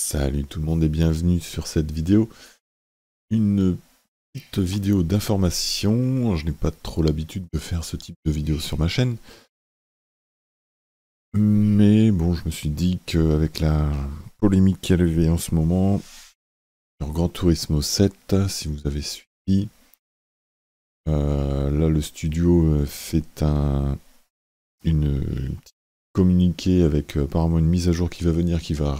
Salut tout le monde et bienvenue sur cette vidéo. Une petite vidéo d'information, je n'ai pas trop l'habitude de faire ce type de vidéo sur ma chaîne. Mais bon, je me suis dit qu'avec la polémique qui est levée en ce moment sur Grand Turismo 7, si vous avez suivi, euh, là le studio euh, fait un, une, communiqué avec euh, apparemment une mise à jour qui va venir, qui va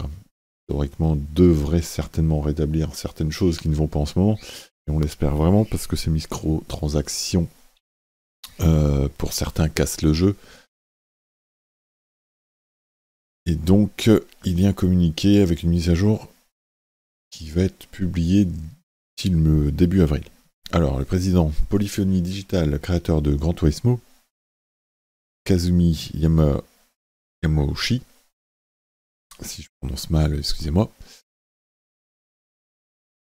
théoriquement, devrait certainement rétablir certaines choses qui ne vont pas en ce moment. Et on l'espère vraiment parce que ces microtransactions, euh, pour certains, cassent le jeu. Et donc, il vient communiquer avec une mise à jour qui va être publiée me début avril. Alors, le président Polyphonie Digital, créateur de Grand Turismo, Kazumi Yama... Yamauchi, si je prononce mal, excusez-moi.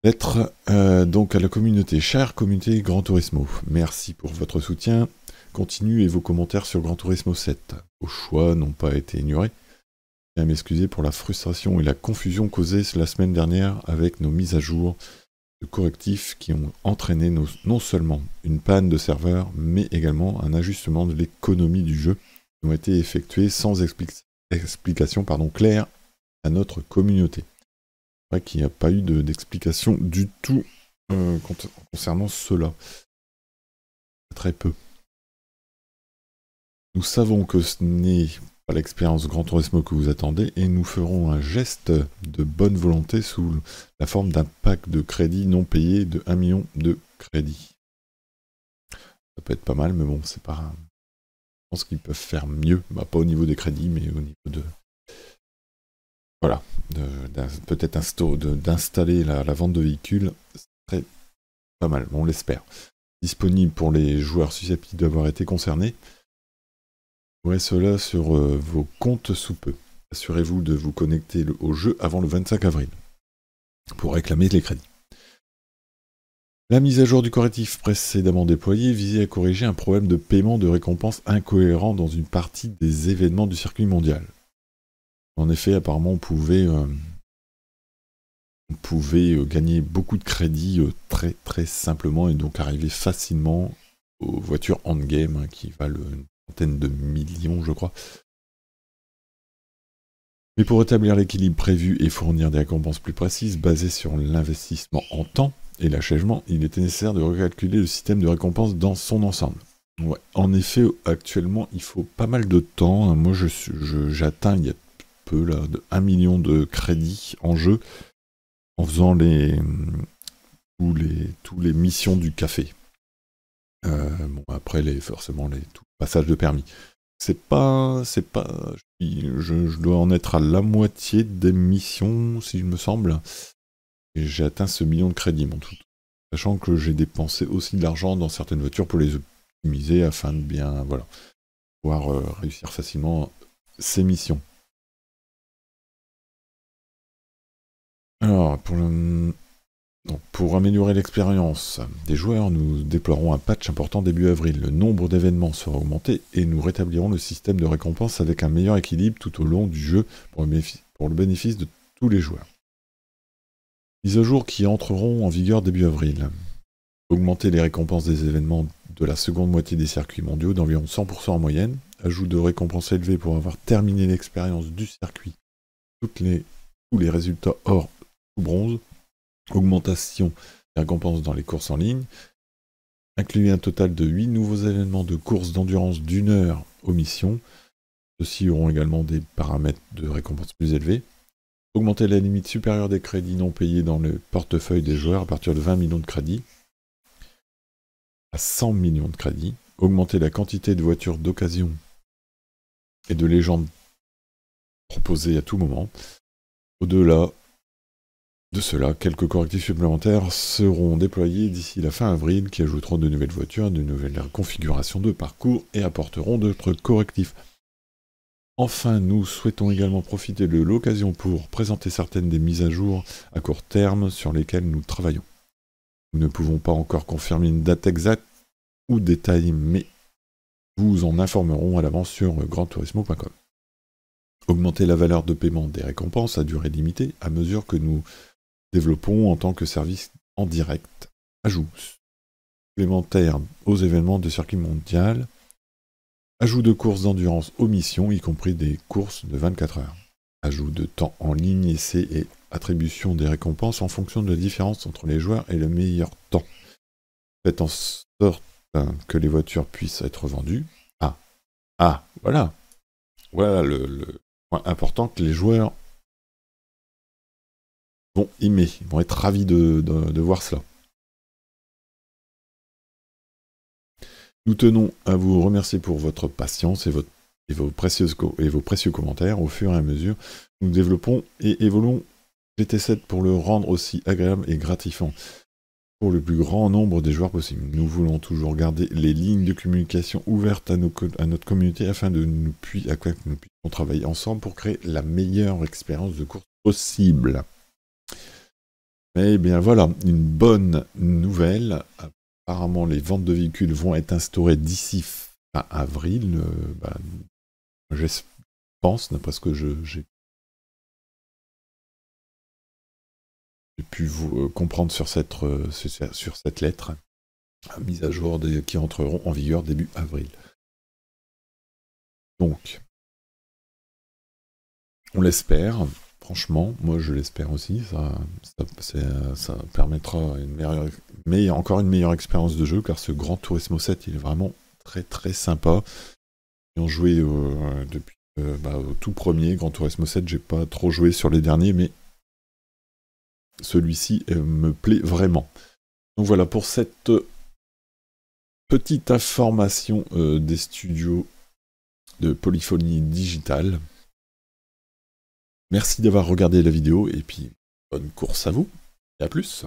Lettre euh, donc à la communauté, chère communauté Grand Turismo, merci pour votre soutien, Continuez vos commentaires sur Grand Turismo 7. Vos choix n'ont pas été ignorés. Je à m'excuser pour la frustration et la confusion causée la semaine dernière avec nos mises à jour de correctifs qui ont entraîné non seulement une panne de serveur, mais également un ajustement de l'économie du jeu qui ont été effectués sans explication claire à notre communauté. C'est vrai qu'il n'y a pas eu d'explication du tout euh, concernant cela. Très peu. Nous savons que ce n'est pas l'expérience Grand Tourisme que vous attendez et nous ferons un geste de bonne volonté sous la forme d'un pack de crédits non payés de 1 million de crédits. Ça peut être pas mal, mais bon, c'est pas. Je pense qu'ils peuvent faire mieux, bah, pas au niveau des crédits, mais au niveau de voilà, peut-être d'installer la, vente de véhicules, ce serait pas mal, on l'espère. Disponible pour les joueurs susceptibles d'avoir été concernés. trouverez cela sur euh, vos comptes sous peu. Assurez-vous de vous connecter au jeu avant le 25 avril pour réclamer les crédits. La mise à jour du correctif précédemment déployé visait à corriger un problème de paiement de récompenses incohérent dans une partie des événements du circuit mondial. En effet, apparemment, on pouvait, euh, euh, gagner beaucoup de crédits euh, très très simplement et donc arriver facilement aux voitures endgame hein, qui valent une centaine de millions, je crois. Mais pour établir l'équilibre prévu et fournir des récompenses plus précises basées sur l'investissement en temps et l'achèvement, il était nécessaire de recalculer le système de récompenses dans son ensemble. En effet, actuellement, il faut pas mal de temps. Moi, j'atteins, je, j'atteins il y a de 1 million de crédits en jeu en faisant les, tous les, tous les missions du café. Euh, bon, après, les, forcément, les, tout passages de permis. C'est pas. C'est pas. Je, je, dois en être à la moitié des missions, si je me semble. Et j'ai atteint ce million de crédits, mon tout. Sachant que j'ai dépensé aussi de l'argent dans certaines voitures pour les optimiser afin de bien. Voilà. Pouvoir euh, réussir facilement ces missions. Alors, pour, améliorer l'expérience des joueurs, nous déploierons un patch important début avril. Le nombre d'événements sera augmenté et nous rétablirons le système de récompense avec un meilleur équilibre tout au long du jeu pour le bénéfice de tous les joueurs. Mise à jour qui entreront en vigueur début avril. Augmenter les récompenses des événements de la seconde moitié des circuits mondiaux d'environ 100% en moyenne. Ajout de récompenses élevées pour avoir terminé l'expérience du circuit. Toutes les, tous les résultats hors bronze, augmentation des récompenses dans les courses en ligne, Incluer un total de 8 nouveaux événements de courses d'endurance d'une heure aux missions. Ceux-ci auront également des paramètres de récompense plus élevés. Augmenter la limite supérieure des crédits non payés dans le portefeuille des joueurs à partir de 20 millions de crédits à 100 millions de crédits. Augmenter la quantité de voitures d'occasion et de légendes proposées à tout moment. Au-delà, de cela, quelques correctifs supplémentaires seront déployés d'ici la fin avril qui ajouteront de nouvelles voitures, de nouvelles configurations de parcours et apporteront d'autres correctifs. Enfin, nous souhaitons également profiter de l'occasion pour présenter certaines des mises à jour à court terme sur lesquelles nous travaillons. Nous ne pouvons pas encore confirmer une date exacte ou détail, mais vous en informerons à l'avance sur grandtourismo.com. Augmenter la valeur de paiement des récompenses à durée limitée à mesure que nous développons en tant que service en direct. Ajout supplémentaire aux événements de circuit mondial. Ajout de courses d'endurance aux missions, y compris des courses de 24 heures. Ajout de temps en ligne, essai et attribution des récompenses en fonction de la différence entre les joueurs et le meilleur temps. Faites en sorte que les voitures puissent être vendues. Ah, ah, voilà. Voilà le, le point important que les joueurs vont aimer, vont être ravis de, voir cela. Nous tenons à vous remercier pour votre patience et, vos précieux commentaires. Au fur et à mesure, nous développons et évoluons GT7 pour le rendre aussi agréable et gratifiant pour le plus grand nombre des joueurs possible. Nous voulons toujours garder les lignes de communication ouvertes à, notre communauté afin de nous, puis, à quoi nous puissions travailler ensemble pour créer la meilleure expérience de course possible. Eh bien voilà, une bonne nouvelle. Apparemment, les ventes de véhicules vont être instaurées d'ici fin avril. J'espère, euh, bah, je d'après ce que j'ai pu vous, euh, comprendre sur cette, euh, sur cette lettre, mise à jour qui entreront en vigueur début avril. Donc, on l'espère, Franchement, moi je l'espère aussi, ça, ça, permettra une meilleure, mais encore une meilleure expérience de jeu, car ce Grand Turismo 7, il est vraiment très très sympa. J'ai joué euh, depuis euh, bah, au tout premier Grand Turismo 7, j'ai pas trop joué sur les derniers, mais celui-ci euh, me plaît vraiment. Donc voilà pour cette petite information des studios de polyphonie digitale. Merci d'avoir regardé la vidéo et puis bonne course à vous et à plus.